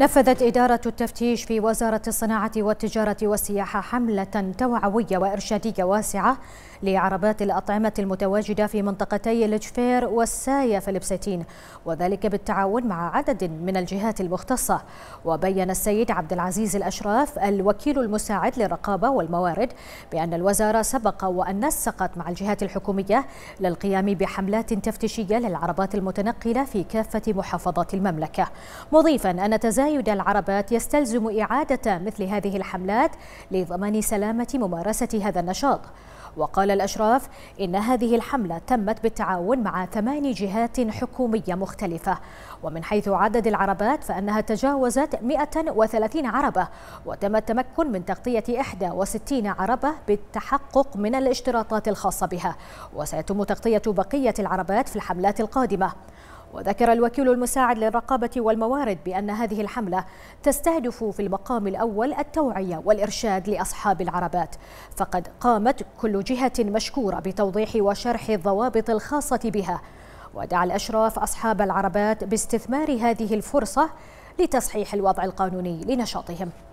نفذت إدارة التفتيش في وزارة الصناعة والتجارة والسياحة حملة توعوية وإرشادية واسعة لعربات الأطعمة المتواجدة في منطقتي الجفير والسايا فلبستين وذلك بالتعاون مع عدد من الجهات المختصة وبين السيد عبد العزيز الأشراف الوكيل المساعد للرقابة والموارد بأن الوزارة سبق وأن نسقت مع الجهات الحكومية للقيام بحملات تفتيشية للعربات المتنقلة في كافة محافظات المملكة مضيفا أن تزايد تزايد العربات يستلزم إعادة مثل هذه الحملات لضمان سلامة ممارسة هذا النشاط وقال الأشراف إن هذه الحملة تمت بالتعاون مع ثمان جهات حكومية مختلفة ومن حيث عدد العربات فأنها تجاوزت 130 عربة وتم التمكن من تغطية 61 عربة بالتحقق من الاشتراطات الخاصة بها وسيتم تغطية بقية العربات في الحملات القادمة وذكر الوكيل المساعد للرقابة والموارد بأن هذه الحملة تستهدف في المقام الأول التوعية والإرشاد لأصحاب العربات فقد قامت كل جهة مشكورة بتوضيح وشرح الضوابط الخاصة بها ودعا الأشراف أصحاب العربات باستثمار هذه الفرصة لتصحيح الوضع القانوني لنشاطهم